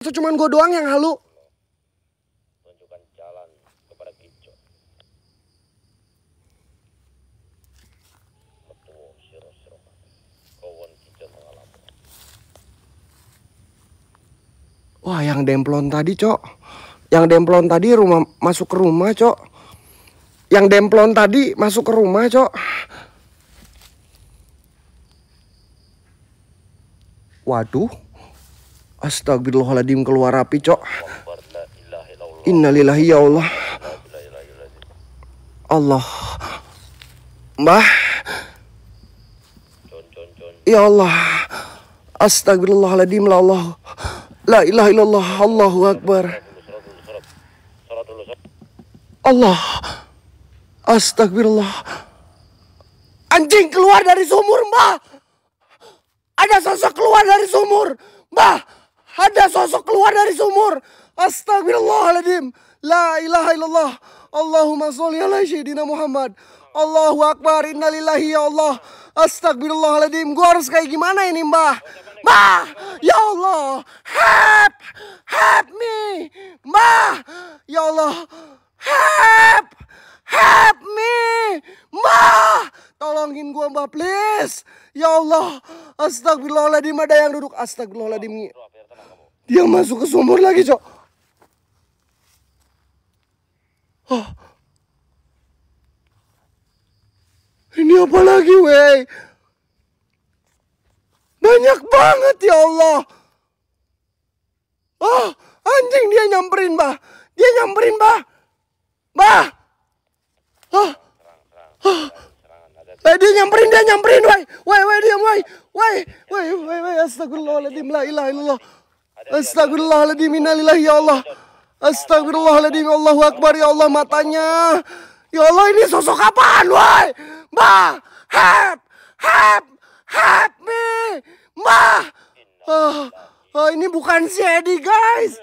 Itu cuman gue doang yang halu. Wah, yang demplon tadi, Cok. Yang demplon tadi rumah masuk ke rumah, Cok. Yang demplon tadi masuk ke rumah, Cok. Waduh. Astagfirullahaladzim keluar api cok. Innalillahi ya Allah. Allah. Mbah. Ya Allah. Astagfirullahaladzim la ya Allah. La ilaha illallah. Allahu Akbar. Allah. Astagfirullah. Anjing keluar dari sumur, Mbah. Ada sosok keluar dari sumur, Mbah. Ada sosok keluar dari sumur. Astagfirullahaladzim. La ilaha illallah. Allahumma sholli ala sayyidina Muhammad. Allahu akbar. Innalillahi ya Allah. Astagfirullahaladzim. Gua harus kayak gimana ini, Mbah? Mbah, ya Allah. Help! Help me. Mbah, ya Allah. Help! Help me. Mbah, tolongin gua, Mbah, please. Ya Allah. Astagfirullahaladzim ada yang duduk. Astagfirullahaladzim. Dia masuk ke sumur lagi, Cok. Oh. Ini apa lagi, wey? Banyak banget ya Allah. Oh, anjing dia nyamperin, bah. Dia nyamperin, bah. Bah. Oh. Ah. Oh. Eh, dia nyamperin, dia nyamperin, wey wey wey dia wey wey wey wey astagfirullahaladzim, la ilaha illallah. Astagfirullahaladzim, innalillahi ya Allah. Astagfirullahaladzim, Allahu Akbar ya Allah matanya. Ya Allah ini sosok apaan woi? Mbah, help, help, help me. Mbah. Oh, oh, ini bukan si Edi guys.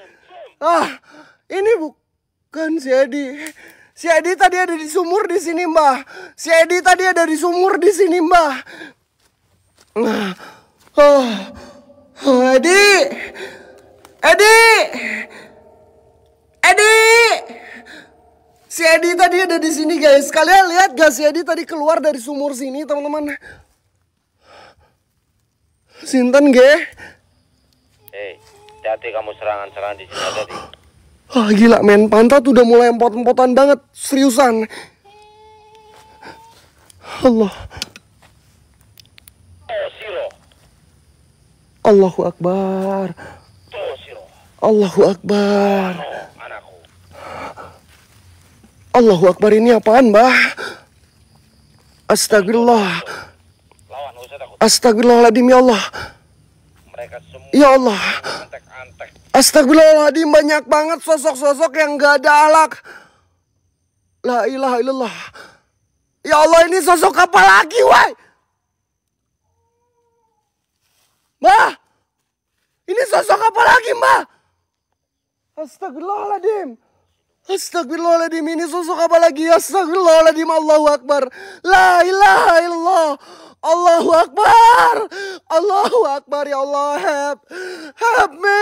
Ah, ini bukan si Edi. Si Edi tadi ada di sumur di sini mbah. Si Edi tadi ada di sumur di sini mbah. Oh, ah, oh Edi. ada di sini guys. Kalian lihat gak si Edi tadi keluar dari sumur sini teman-teman. Sinten ge? hey, eh, hati kamu serangan-serangan di sini tadi. Ah gila men, pantat udah mulai empot-empotan banget, seriusan. Allah. Allahu Akbar. Allahu Akbar. Allahu Akbar ini apaan, Mbah? Astagfirullah. Astagfirullahaladzim, ya Allah. Ya Allah. Astagfirullahaladzim, banyak banget sosok-sosok yang gak ada alak. La ilaha illallah. Ya Allah, ini sosok apa lagi, woi? Mbah! Ini sosok apa lagi, Mbah? Astagfirullahaladzim. Astagfirullahaladzim ini susuk apa lagi? Astagfirullahaladzim Allahu Akbar. La ilaha illallah. Allahu Akbar. Allahu Akbar ya Allah. Help. Help me.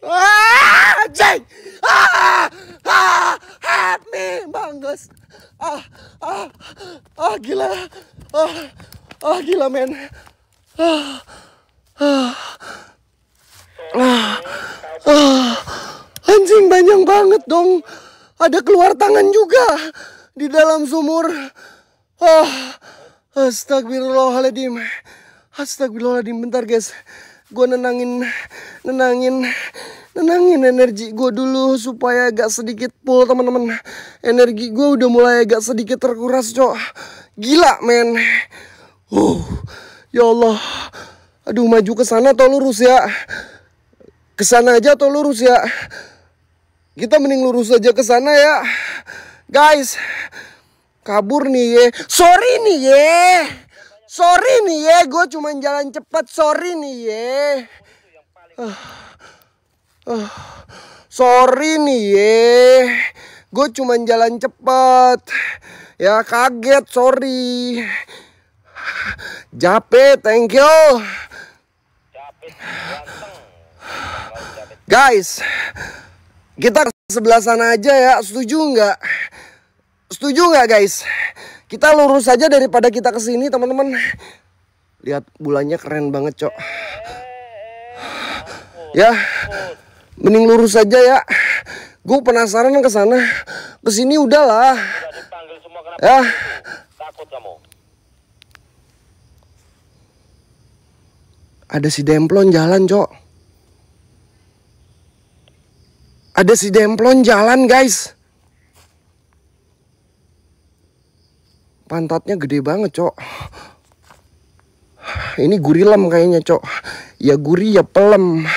Ah, jeng. Ah, ah, help me. bangus Ah, ah, ah gila. Ah, ah gila men. Ah, ah. Ah, ah, anjing banyak banget dong. Ada keluar tangan juga di dalam sumur. Ah, astagfirullahaladzim. Astagfirullahaladzim. Bentar guys. Gue nenangin, nenangin, nenangin energi gue dulu supaya agak sedikit pul, teman-teman. Energi gue udah mulai agak sedikit terkuras cok. Gila men. Uh, ya Allah. Aduh maju ke sana tolong ya ke sana aja atau lurus ya? Kita mending lurus aja ke sana ya. Guys, kabur nih ye. Sorry nih ye. Sorry nih ye, gue cuman jalan cepat. Sorry nih ye. Ah. Ah. sorry nih ye. Gue cuman jalan cepat. Ya kaget, sorry. Jape, thank you. Jape, Guys, kita sebelah sana aja ya. Setuju nggak? Setuju nggak guys? Kita lurus aja daripada kita kesini teman-teman. Lihat bulannya keren banget cok. Ya, mending lurus aja ya. Gue penasaran ke sana. Kesini udahlah. Ya. Ada si demplon jalan cok. Ada si demplon jalan guys. Pantatnya gede banget cok. Ini gurilem kayaknya cok. Ya gurih ya pelem.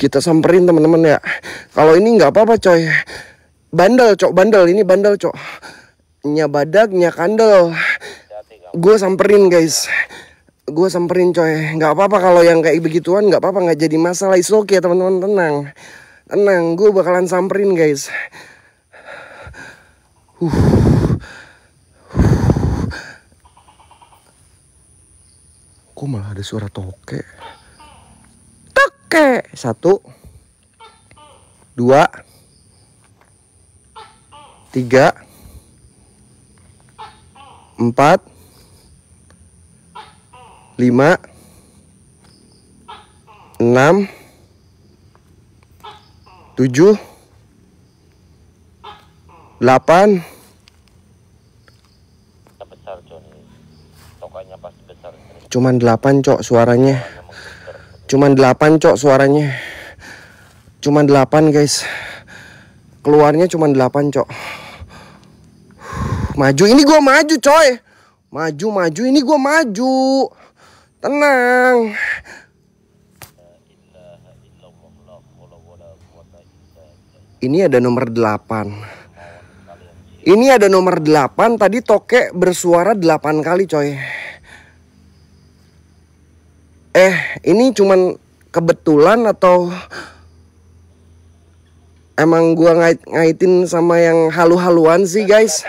Kita samperin teman-teman ya. Kalau ini nggak apa-apa coy. Bandel cok bandel ini bandel cok. Nya badak nya kandel. Gue samperin guys gue samperin coy nggak apa-apa kalau yang kayak begituan nggak apa-apa nggak jadi masalah itu oke okay, teman-teman tenang tenang gue bakalan samperin guys uh. uh. kok malah ada suara toke toke satu dua tiga empat 5 6 7 8 Cuman 8 cok suaranya Cuman 8 cok suaranya Cuman 8 guys Keluarnya cuman 8 cok Maju ini gua maju coy Maju maju ini gua maju Tenang. Ini ada nomor 8. Ini ada nomor 8, tadi tokek bersuara 8 kali coy. Eh, ini cuman kebetulan atau emang gua ngait ngaitin sama yang halu-haluan sih guys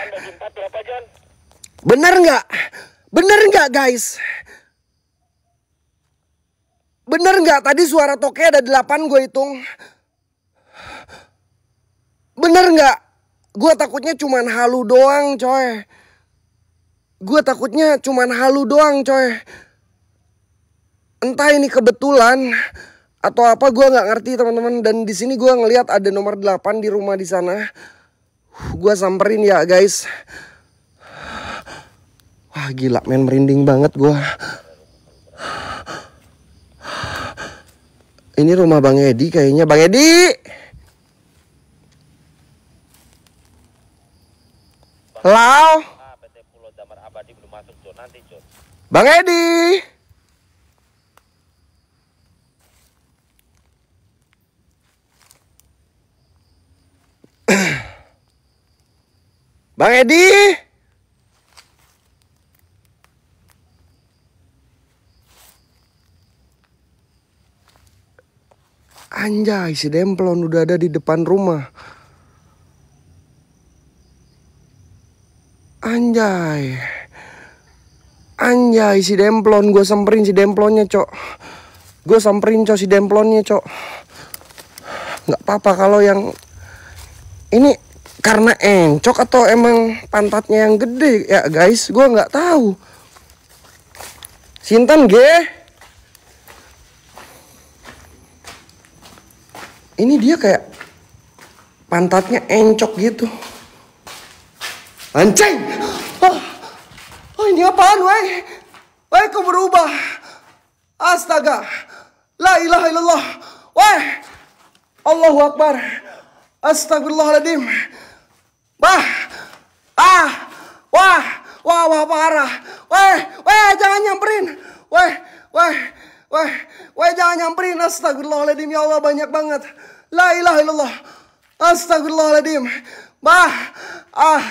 bener nggak bener nggak guys Bener nggak tadi suara toke ada delapan gue hitung? Bener nggak? Gue takutnya cuman halu doang coy. Gue takutnya cuman halu doang coy. Entah ini kebetulan atau apa gue nggak ngerti teman-teman dan di sini gue ngelihat ada nomor 8 di rumah di sana. Gue samperin ya guys. Wah gila main merinding banget gue. Ini rumah Bang Edi kayaknya. Bang Edi! Lau! Bang Edi! Bang Edi! Anjay, si Demplon udah ada di depan rumah. Anjay. Anjay, si Demplon. Gue samperin si Demplonnya, Cok. Gue samperin, Cok, si Demplonnya, Cok. Nggak apa-apa kalau yang... Ini karena encok atau emang pantatnya yang gede ya guys. Gue nggak tahu. Sinten, geh. ini dia kayak pantatnya encok gitu. Anjing! Oh, ah, oh ah, ini apaan, wey? Wey, kau berubah. Astaga. La ilaha illallah. Wey! Allahu Akbar. Astagfirullahaladzim. Bah. Ah. Wah. Wah, wah parah. Wey! Wey, jangan nyamperin. Wey! Wey! Wah, wah jangan nyamperin. Astagfirullahaladzim. Ya Allah banyak banget. La ilaha illallah. Astagfirullahaladzim. Bah. Ah.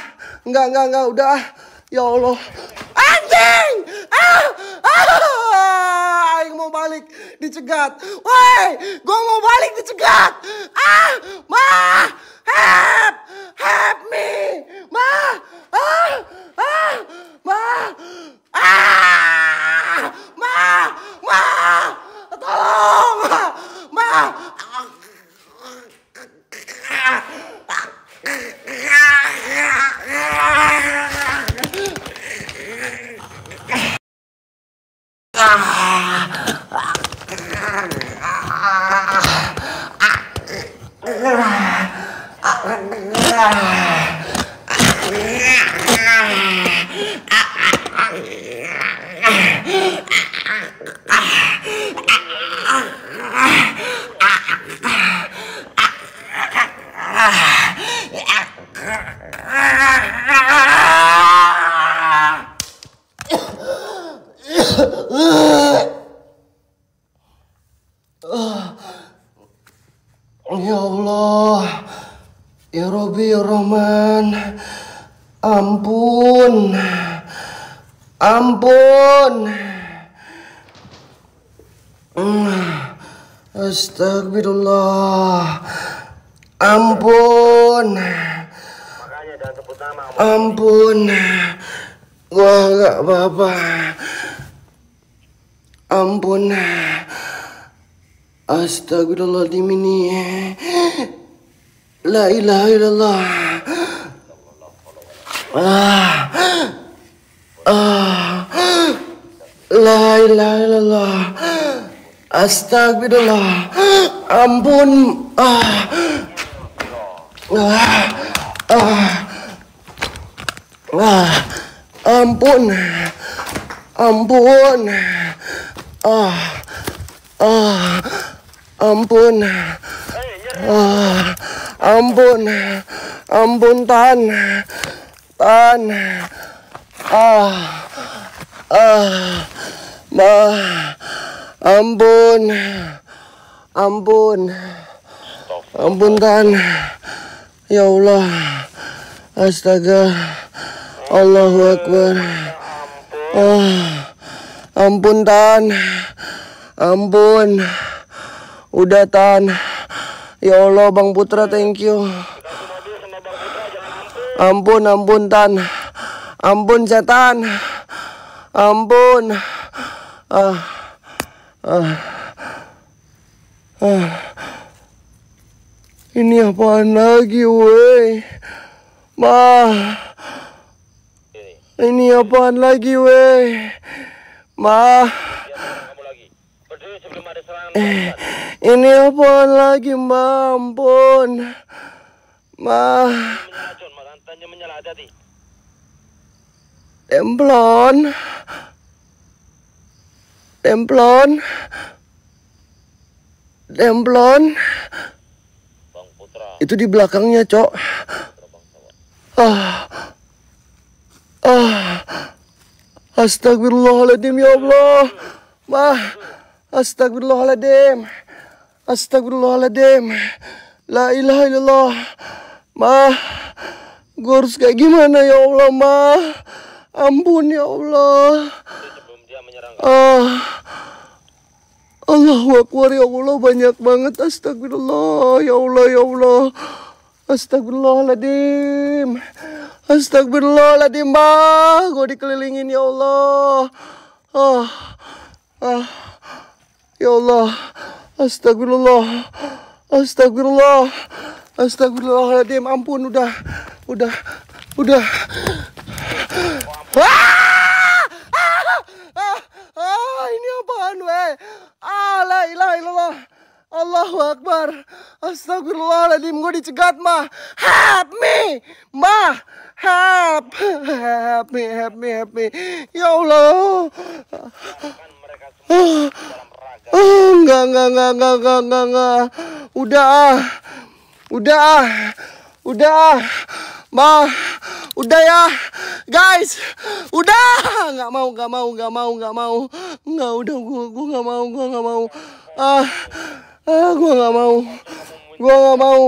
Enggak, enggak, enggak. Udah. Ah. Ya Allah. Anjing! Ah! Ah! Aing mau balik dicegat. Woi, gue mau balik dicegat. Ah! Ma! Help! Help me! Astagfirullah. Ampun. Ampun. Wah, gak apa-apa. Ampun. Astagfirullah dimini, La ilaha illallah. Ah. Ah. La ilaha illallah. Astagfirullah. Ampun. Ah. Ah. Ah. ah. Ampun. Ampun. Ah. Ah. Ampun. Ah. Ampun. Ampun Tan. Tan. Ah. Ah. Ma. Ampun. Ampun. Ampun Tan. Ya Allah. Astaga. Allahu Akbar. Oh. Ampun Tan. Ampun. Udah Tan. Ya Allah Bang Putra thank you. Ampun ampun Tan. Ampun setan. Ampun. Ah. Ah. ah. Ini apaan lagi, weh? Ma. Ini apaan lagi, weh? Ma. Eh, ini apaan lagi, Ma? Ampun. Ma. Temblon. Templon, Templon, Itu di belakangnya, Cok. Ah. Ah. Astagfirullahaladzim ya Allah. Ma. Astagfirullahaladzim. Astagfirullahaladzim. La ilaha illallah. Ma. Gue harus kayak gimana ya Allah, Ma. Ampun ya Allah. Ah. Allahu Akbar ya Allah banyak banget astagfirullah ya Allah ya Allah astagfirullah astagfirullah astagfirullahaladzim bah gue dikelilingin ya Allah ah ah ya Allah astagfirullah astagfirullah astagfirullah astagfirullahaladzim ampun udah udah udah ah! ah, ah ini apaan weh ah la ilaha illallah Allahu Akbar Astagfirullahaladzim gue dicegat mah help me mah help help me help me help me ya Allah enggak, enggak, enggak, enggak, enggak, enggak, enggak. Udah, ah. udah. Ah. Udah, ma, udah ya, guys, udah, nggak mau, nggak mau, nggak mau, nggak mau, nggak udah, gua, gua nggak mau, gua nggak mau, ah, ah, gua nggak mau, gua nggak mau.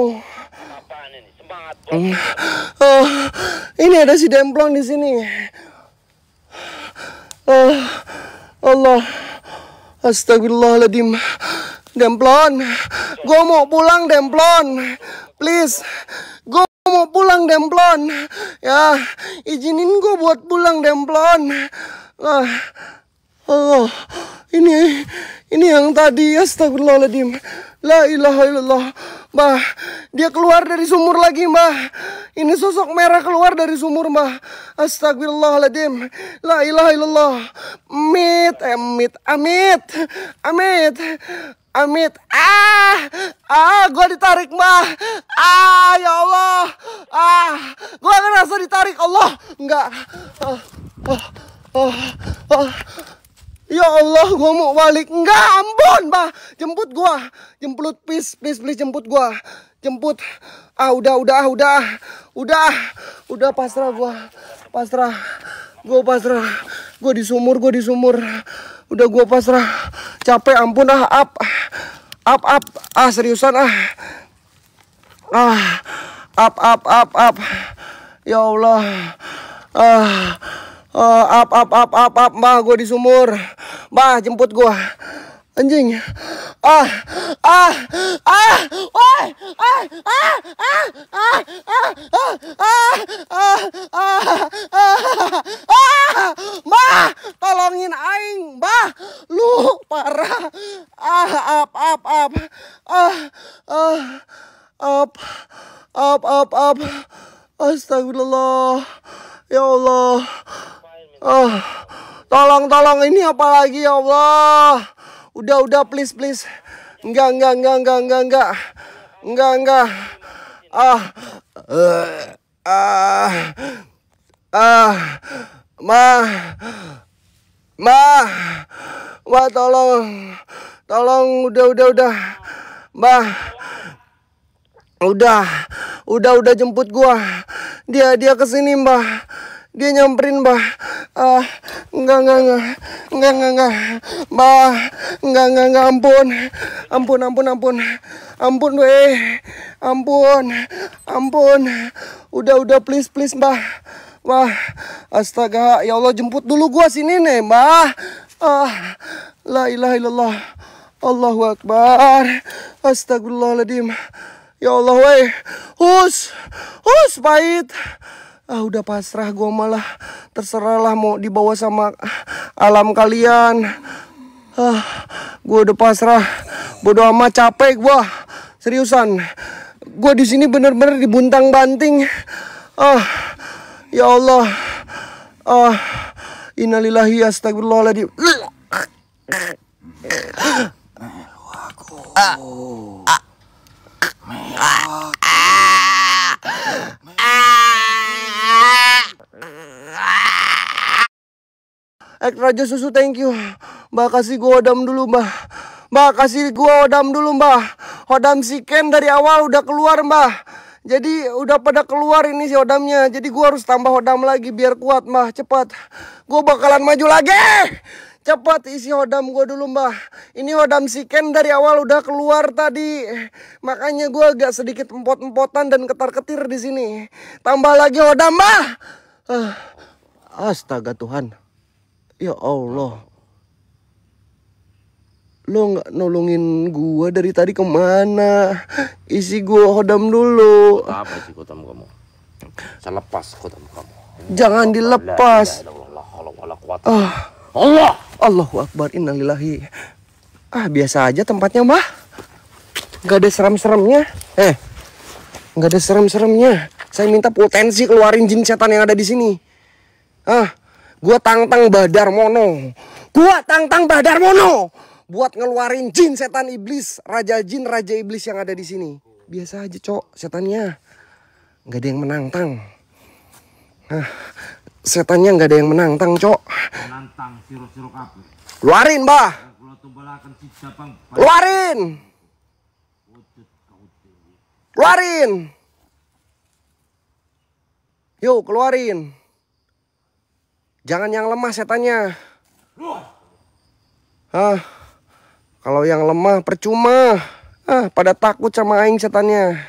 Oh, ini ada si demplong di sini. Oh, Allah, Astagfirullahaladzim. Demplon, gue mau pulang Demplon, please, gue mau pulang Demplon, ya izinin gue buat pulang Demplon. lah, oh, ini ini yang tadi astagfirullahaladzim. La ilaha illallah. Mbah, dia keluar dari sumur lagi, Mbah. Ini sosok merah keluar dari sumur, Mbah. Astagfirullahaladzim. La ilaha illallah. Eh, amit, amit, amit. Amit. Amit. Ah! Ah, gue ditarik mah. Ah, ya Allah. Ah, gua ngerasa ditarik Allah. Enggak. Oh, oh, oh, oh. Ya Allah, gue mau balik. Enggak, ampun, Bah. Jemput gue, Jemput please, please, please jemput gue, Jemput. Ah, udah, udah, udah. Udah. Udah pasrah gue, Pasrah. gue pasrah. gue di sumur, gue di sumur udah gua pasrah capek ampun ah up up up ah seriusan ah ah up up up up ya Allah ah ah up, up, up, up, up, mbah, gua di sumur. Mbah, jemput gua anjing ah ah ah woi ah ah ah ah ah ah ah ah ah ah mah tolongin aing bah lu parah ah ap ap ap ah ah ap ap ap ap astagfirullah ya Allah ah tolong tolong ini apa lagi ya Allah Udah, udah, please, please. Enggak, enggak, enggak, enggak, enggak, enggak. Enggak, enggak. Ah. Eh, ah. Ah. Ma. Ma. Ma tolong. Tolong udah, udah, udah. Ma. Udah. Udah, udah jemput gua. Dia dia kesini, Mbak dia nyamperin bah ah enggak enggak enggak enggak enggak enggak bah enggak enggak enggak ampun ampun ampun ampun ampun weh ampun ampun udah udah please please mbah Wah, astaga, ya Allah jemput dulu gua sini nih, Mbah. Ah, la ilaha illallah. Allahu akbar. Astagfirullahaladzim. Ya Allah, weh. Hus, hus pahit ah udah pasrah gue malah terserahlah mau dibawa sama ah, alam kalian ah gue udah pasrah bodo amat capek gue seriusan gue di sini bener-bener dibuntang banting ah ya Allah ah innalillahi astagfirullahaladzim ah. ah. ah. Ek eh, Raja Susu thank you. Mbak kasih gua odam dulu mbak. Mbak kasih gua odam dulu mbak. Odam si Ken dari awal udah keluar mbak. Jadi udah pada keluar ini si odamnya. Jadi gua harus tambah odam lagi biar kuat mbak. Cepat. Gua bakalan maju lagi. Cepat isi odam gua dulu mbak Ini odam si Ken dari awal udah keluar tadi Makanya gua agak sedikit empot-empotan dan ketar-ketir di sini Tambah lagi odam mbak ah, Astaga Tuhan Ya Allah. Lo nggak nolongin gua dari tadi kemana? Isi gua hodam dulu. apa sih kodam kamu? Saya lepas kodam kamu. Jangan dilepas. Ah. Allah. Allah Akbar innalillahi. Ah biasa aja tempatnya mah. Gak ada serem-seremnya. Eh, nggak ada serem-seremnya. Saya minta potensi keluarin jin setan yang ada di sini. Ah, Gua tantang Badar Mono. Gua tantang Badar Mono buat ngeluarin jin setan iblis, raja jin, raja iblis yang ada di sini. Biasa aja, Cok, setannya. Gak ada yang menantang. Nah, setannya gak ada yang menantang, Cok. Menantang sirok apa? Luarin, Bah. Luarin. Luarin. Yuk, keluarin. Jangan yang lemah setannya. Hah? Kalau yang lemah percuma. Ah, pada takut sama aing setannya.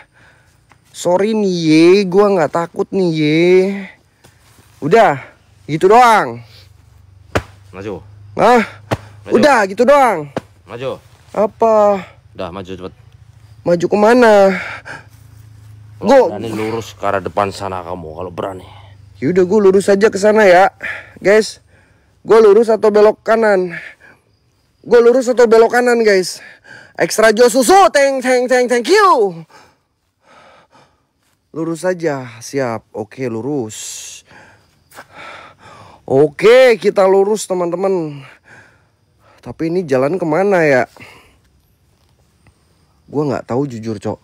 Sorry nih ye, gua nggak takut nih ye. Udah, gitu doang. Maju. ah. maju. udah gitu doang. Maju. Apa? Udah maju cepet. Maju kemana? Gua berani lurus ke arah depan sana kamu kalau berani. Yaudah gue lurus aja ke sana ya. Guys, gue lurus atau belok kanan? Gue lurus atau belok kanan, guys? Ekstra jo susu, thank, thank, thank, thank you. Lurus saja, siap. Oke, lurus. Oke, kita lurus teman-teman. Tapi ini jalan kemana ya? Gue nggak tahu jujur, cok.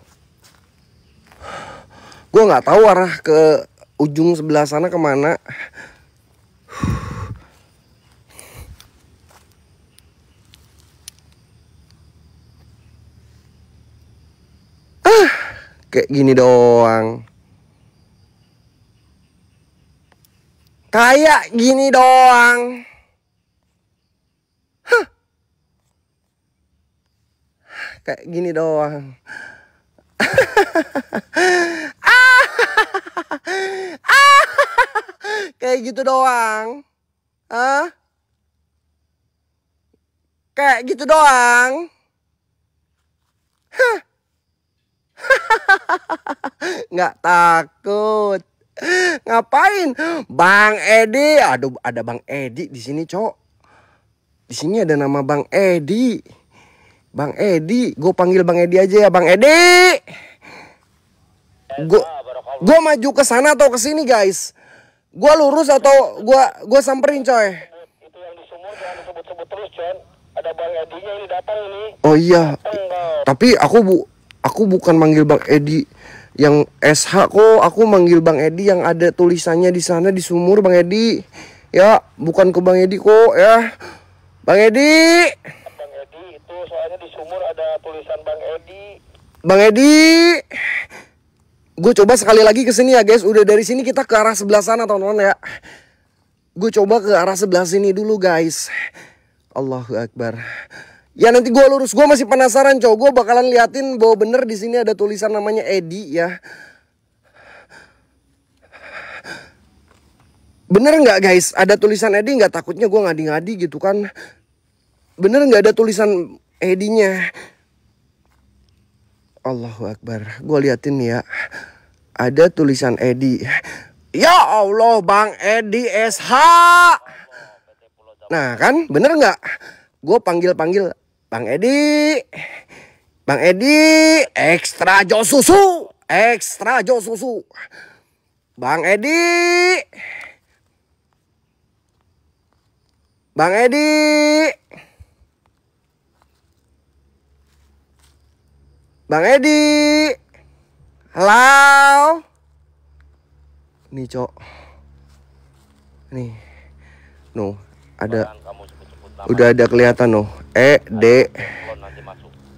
Gue nggak tahu arah ke ujung sebelah sana kemana kayak gini doang kayak gini doang Hah. kayak gini doang kayak gitu doang ah kayak gitu doang Hah. nggak takut. Ngapain? Bang Edi. Aduh, ada Bang Edi di sini, Cok. Di sini ada nama Bang Edi. Bang Edi, gue panggil Bang Edi aja ya, Bang Edi. Gue gue maju ke sana atau ke sini, guys? Gue lurus atau gue gue samperin, coy? Oh iya. Tapi aku bu aku bukan manggil Bang Edi yang SH kok aku manggil Bang Edi yang ada tulisannya di sana di sumur Bang Edi ya bukan ke Bang Edi kok ya Bang Edi Bang Edi itu soalnya di sumur ada tulisan Bang Edi Bang Edi gue coba sekali lagi ke sini ya guys udah dari sini kita ke arah sebelah sana teman-teman ya gue coba ke arah sebelah sini dulu guys Allahu Akbar Ya nanti gue lurus, gue masih penasaran cowok gue bakalan liatin bahwa bener di sini ada tulisan namanya Edi ya. Bener nggak guys, ada tulisan Edi nggak takutnya gue ngadi-ngadi gitu kan? Bener nggak ada tulisan Edinya? Allahu Akbar, gue liatin ya. Ada tulisan Edi. Ya Allah, Bang Edi SH. Nah kan, bener nggak? Gue panggil-panggil Bang Edi, Bang Edi, ekstra jo susu, ekstra jo susu. Bang Edi, Bang Edi. Bang Edi. Halo. Nih, Cok. Nih. Nuh, ada udah ada kelihatan loh E D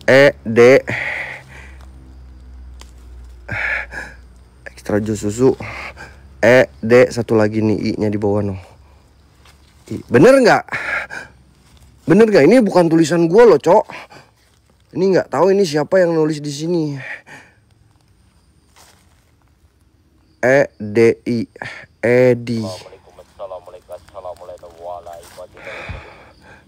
E D extra jus susu E D satu lagi nih I nya di bawah noh bener nggak bener nggak ini bukan tulisan gue loh cok ini nggak tahu ini siapa yang nulis di sini E D I E D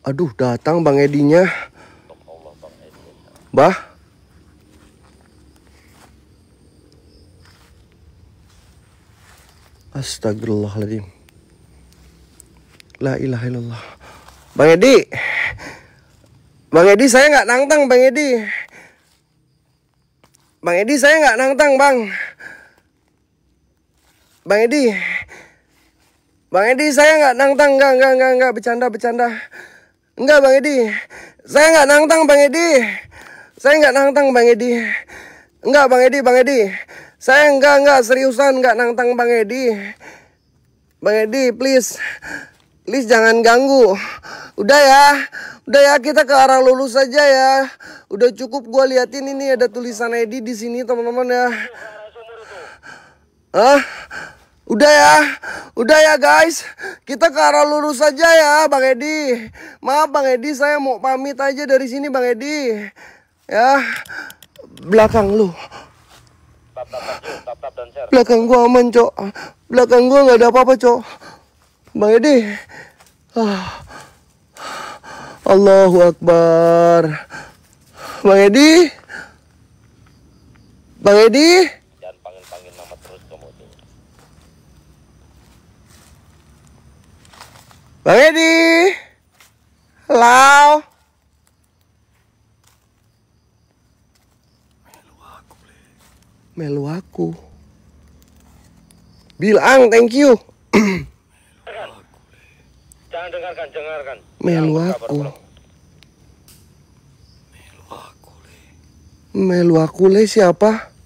Aduh, datang Bang Edinya. Bah. Astagfirullahaladzim. La ilaha illallah. Bang Edi. Bang Edi saya nggak nantang Bang Edi. Bang Edi saya nggak nantang Bang. Bang Edi. Bang Edi saya nggak nantang nggak nggak nggak nggak bercanda bercanda. Enggak Bang Edi. Saya nggak nantang Bang Edi. Saya nggak nantang Bang Edi. Enggak Bang Edi, Bang Edi. Saya enggak enggak seriusan nggak nantang Bang Edi. Bang Edi, please. Please jangan ganggu. Udah ya. Udah ya kita ke arah lulus saja ya. Udah cukup gue liatin ini ada tulisan Edi di sini teman-teman ya. Hah? Udah ya, udah ya guys. Kita ke arah lurus saja ya Bang Edi. Maaf Bang Edi, saya mau pamit aja dari sini Bang Edi. Ya, belakang lu. Belakang gua aman, Cok. Belakang gua nggak ada apa-apa, Cok. Bang Edi. Allah Allahu Akbar. Bang Edi. Bang Edi. Edi. Halo. Melu aku, Melu aku. Bilang, thank you. Jangan dengarkan, dengarkan. Melu aku. Melu aku le siapa?